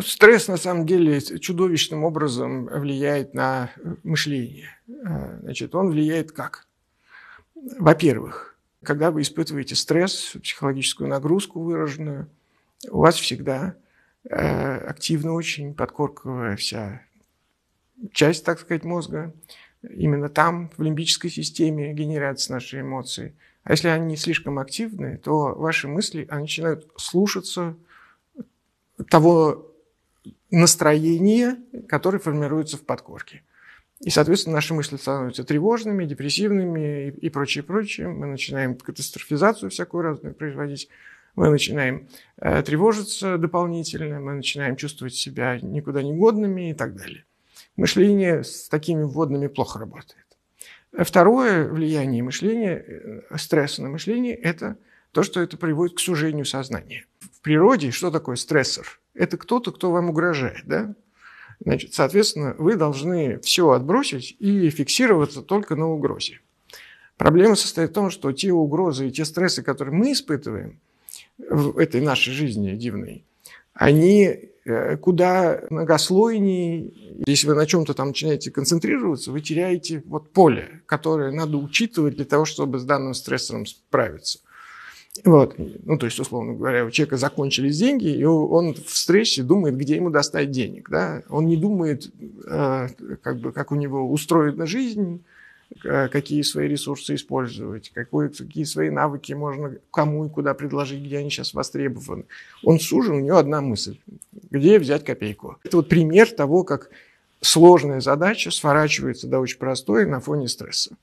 Ну, стресс, на самом деле, чудовищным образом влияет на э, мышление. Э, значит, он влияет как? Во-первых, когда вы испытываете стресс, психологическую нагрузку выраженную, у вас всегда э, активна очень подкорковая вся часть, так сказать, мозга. Именно там, в лимбической системе, генерятся наши эмоции. А если они слишком активны, то ваши мысли они начинают слушаться того Настроение, которое формируется в подкорке. И, соответственно, наши мысли становятся тревожными, депрессивными и, и прочее, прочее. Мы начинаем катастрофизацию всякую разную производить. Мы начинаем э, тревожиться дополнительно, мы начинаем чувствовать себя никуда не годными и так далее. Мышление с такими вводными плохо работает. Второе влияние мышления, э, стресса на мышление – это то, что это приводит к сужению сознания. В природе что такое стрессор – это кто-то, кто вам угрожает, да? Значит, соответственно, вы должны все отбросить и фиксироваться только на угрозе. Проблема состоит в том, что те угрозы и те стрессы, которые мы испытываем в этой нашей жизни дивной, они э, куда многослойнее. Если вы на чем-то там начинаете концентрироваться, вы теряете вот поле, которое надо учитывать для того, чтобы с данным стрессором справиться. Вот. Ну, то есть, условно говоря, у человека закончились деньги, и он в стрессе думает, где ему достать денег. Да? Он не думает, э, как, бы, как у него устроена жизнь, э, какие свои ресурсы использовать, какой, какие свои навыки можно кому и куда предложить, где они сейчас востребованы. Он сужен, у него одна мысль – где взять копейку. Это вот пример того, как сложная задача сворачивается до очень простой на фоне стресса.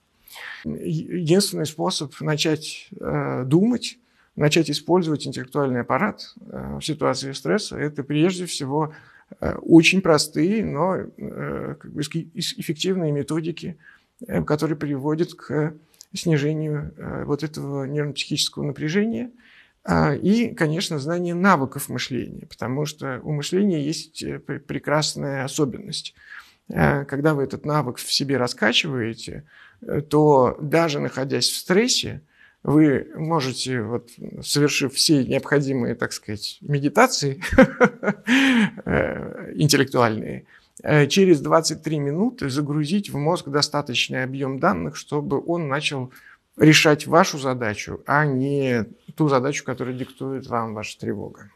Единственный способ начать э, думать, начать использовать интеллектуальный аппарат э, в ситуации стресса, это прежде всего э, очень простые, но э, как бы эффективные методики, э, которые приводят к снижению э, вот этого нервно-психического напряжения. А, и, конечно, знание навыков мышления, потому что у мышления есть э, прекрасная особенность – Э, когда вы этот навык в себе раскачиваете, э, то даже находясь в стрессе, вы можете, вот, совершив все необходимые, так сказать, медитации э, интеллектуальные, через 23 минуты загрузить в мозг достаточный объем данных, чтобы он начал решать вашу задачу, а не ту задачу, которую диктует вам ваша тревога.